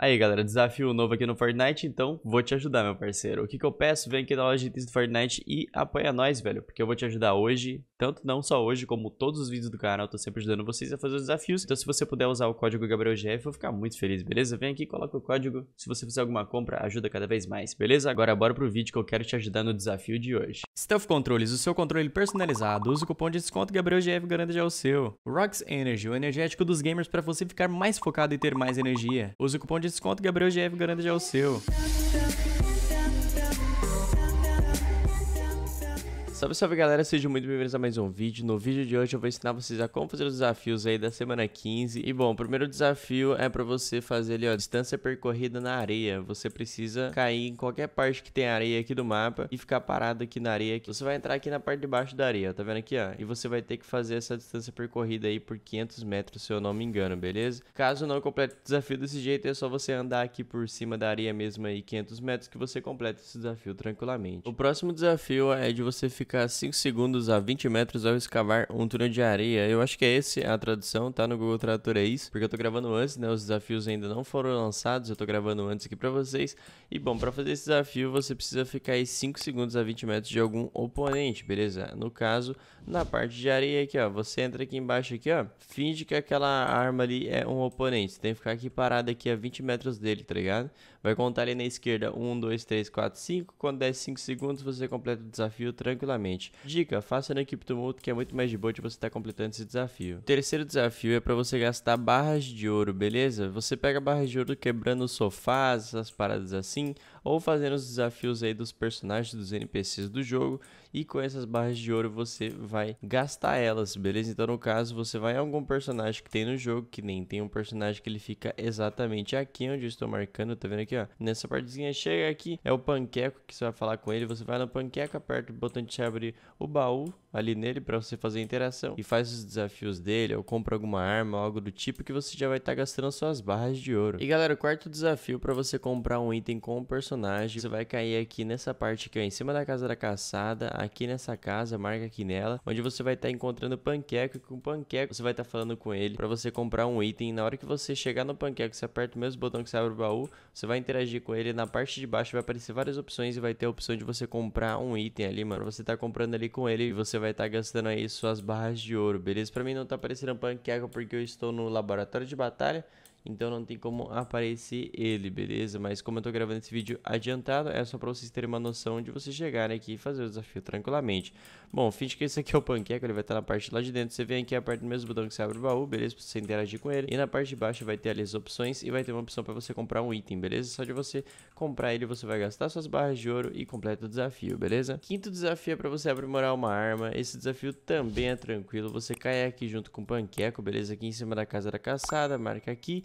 Aí, galera, desafio novo aqui no Fortnite, então vou te ajudar, meu parceiro. O que, que eu peço? Vem aqui na loja de itens do Fortnite e apoia nós, velho, porque eu vou te ajudar hoje, tanto não só hoje, como todos os vídeos do canal, eu tô sempre ajudando vocês a fazer os desafios. Então, se você puder usar o código GabrielGF, eu vou ficar muito feliz, beleza? Vem aqui, coloca o código. Se você fizer alguma compra, ajuda cada vez mais, beleza? Agora, bora pro vídeo que eu quero te ajudar no desafio de hoje. Stealth Controles, o seu controle personalizado. Usa o cupom de desconto GabrielGF garante já o seu. Rocks Energy, o energético dos gamers para você ficar mais focado e ter mais energia. Usa o cupom de desconto Gabriel GF garanta já o seu. Salve, salve galera, sejam muito bem-vindos a mais um vídeo. No vídeo de hoje eu vou ensinar vocês a como fazer os desafios aí da semana 15. E bom, o primeiro desafio é para você fazer ali, ó, distância percorrida na areia. Você precisa cair em qualquer parte que tem areia aqui do mapa e ficar parado aqui na areia. Você vai entrar aqui na parte de baixo da areia, ó, tá vendo aqui, ó? E você vai ter que fazer essa distância percorrida aí por 500 metros, se eu não me engano, beleza? Caso não complete o desafio desse jeito, é só você andar aqui por cima da areia mesmo aí, 500 metros, que você completa esse desafio tranquilamente. O próximo desafio é de você ficar ficar 5 segundos a 20 metros ao escavar um túnel de areia. Eu acho que é esse a tradução, tá no Google Tradutor é isso, porque eu tô gravando antes, né? Os desafios ainda não foram lançados, eu tô gravando antes aqui para vocês. E bom, para fazer esse desafio, você precisa ficar aí 5 segundos a 20 metros de algum oponente, beleza? No caso, na parte de areia aqui, ó, você entra aqui embaixo aqui, ó, finge que aquela arma ali é um oponente. Você tem que ficar aqui parado aqui a 20 metros dele, tá ligado? Vai contar ali na esquerda 1, 2, 3, 4, 5. Quando der 5 segundos, você completa o desafio tranquilamente. Dica, faça na equipe do Mundo que é muito mais de boa de você estar tá completando esse desafio. O terceiro desafio é para você gastar barras de ouro, beleza? Você pega barras de ouro quebrando sofás, essas paradas assim, ou fazendo os desafios aí dos personagens, dos NPCs do jogo, e com essas barras de ouro você vai gastar elas, beleza? Então no caso você vai a algum personagem que tem no jogo, que nem tem um personagem que ele fica exatamente aqui onde eu estou marcando, tá vendo aqui ó? Nessa partezinha chega aqui, é o panqueco que você vai falar com ele, você vai no panqueco, aperta o botão de share abre o baú ali nele para você fazer a interação e faz os desafios dele ou compra alguma arma algo do tipo que você já vai estar tá gastando suas barras de ouro. E galera, o quarto desafio para você comprar um item com o um personagem, você vai cair aqui nessa parte aqui ó, em cima da casa da caçada, aqui nessa casa, marca aqui nela, onde você vai estar tá encontrando panqueco e com o panqueco você vai estar tá falando com ele para você comprar um item. Na hora que você chegar no panqueco, você aperta o mesmo botão que você abre o baú, você vai interagir com ele, na parte de baixo vai aparecer várias opções e vai ter a opção de você comprar um item ali, mano, pra você tá comprando ali com ele e você vai estar tá gastando aí suas barras de ouro, beleza? Pra mim não tá parecendo panqueca porque eu estou no laboratório de batalha, então não tem como aparecer ele, beleza? Mas como eu tô gravando esse vídeo adiantado, é só pra vocês terem uma noção de vocês chegarem aqui e fazer o desafio tranquilamente. Bom, finge que esse aqui é o Panqueco, ele vai estar tá na parte lá de dentro, você vem aqui, aperta do mesmo botão que você abre o baú, beleza? Pra você interagir com ele, e na parte de baixo vai ter ali as opções e vai ter uma opção pra você comprar um item, beleza? Só de você comprar ele, você vai gastar suas barras de ouro e completa o desafio, beleza? Quinto desafio é pra você aprimorar uma arma, esse desafio também é tranquilo, você cai aqui junto com o panqueco, beleza? Aqui em cima da casa da caçada, marca aqui,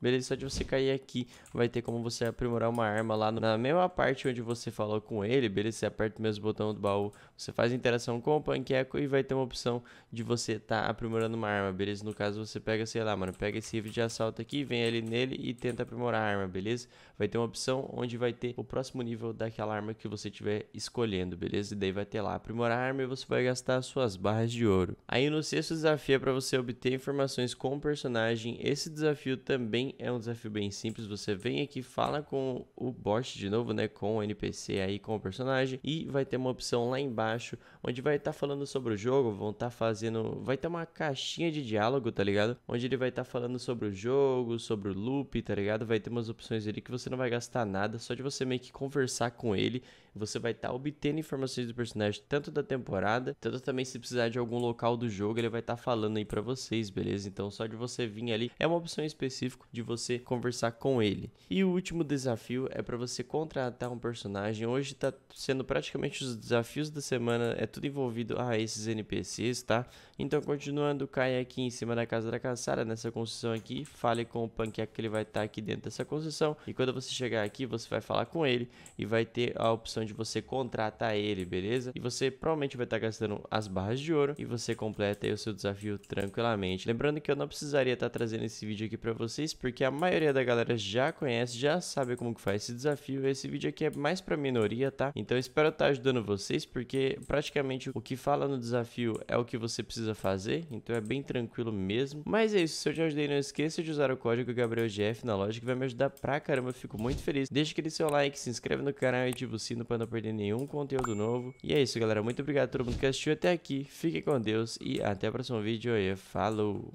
beleza? Só de você cair aqui, vai ter como você aprimorar uma arma lá na mesma parte onde você falou com ele, beleza? Você aperta o mesmo botão do baú, você faz interação com o panqueco e vai ter uma opção de você estar tá aprimorando uma arma, beleza? No caso, você pega, sei lá, mano, pega esse rifle de assalto aqui, vem ali nele e tenta aprimorar a arma, beleza? Vai ter uma opção onde vai ter o próximo nível daquela arma que você estiver escolhendo, beleza? E daí vai ter lá aprimorar a arma e você vai gastar suas barras de ouro. Aí no sexto desafio é para você obter informações com o personagem. Esse desafio também é um desafio bem simples. Você vem aqui, fala com o bot de novo, né? Com o NPC aí, com o personagem, e vai ter uma opção lá embaixo onde vai estar tá falando sobre o jogo, vão estar tá fazendo, vai ter uma caixinha de diálogo, tá ligado? Onde ele vai estar tá falando sobre o jogo, sobre o loop, tá ligado? Vai ter umas opções ali que você não vai gastar nada, só de você meio que conversar com ele, você vai estar tá obtendo informações do personagem tanto da temporada, tanto também se precisar de algum local do jogo, ele vai estar tá falando aí para vocês, beleza? Então só de você vir ali é uma opção específica de você conversar com ele. E o último desafio é para você contratar um personagem. Hoje está sendo praticamente os desafios da semana, é tudo envolvido a ah, esses NPCs, tá? Então, continuando, caia aqui em cima da casa da caçada, nessa concessão aqui, fale com o panqueca é que ele vai estar tá aqui dentro dessa concessão. E quando você chegar aqui, você vai falar com ele e vai ter a opção de você contratar ele, beleza? E você provavelmente vai estar tá gastando as barras de ouro e você completa o seu desafio tranquilamente. Lembrando que eu não precisaria estar tá trazendo esse vídeo aqui para vocês, porque porque a maioria da galera já conhece, já sabe como que faz esse desafio. Esse vídeo aqui é mais pra minoria, tá? Então espero estar tá ajudando vocês, porque praticamente o que fala no desafio é o que você precisa fazer, então é bem tranquilo mesmo. Mas é isso, se eu te ajudei, não esqueça de usar o código GabrielGF na loja, que vai me ajudar pra caramba, eu fico muito feliz. Deixa aquele seu like, se inscreve no canal e ativa o sino pra não perder nenhum conteúdo novo. E é isso, galera. Muito obrigado a todo mundo que assistiu até aqui. Fique com Deus e até o próximo vídeo. E falou!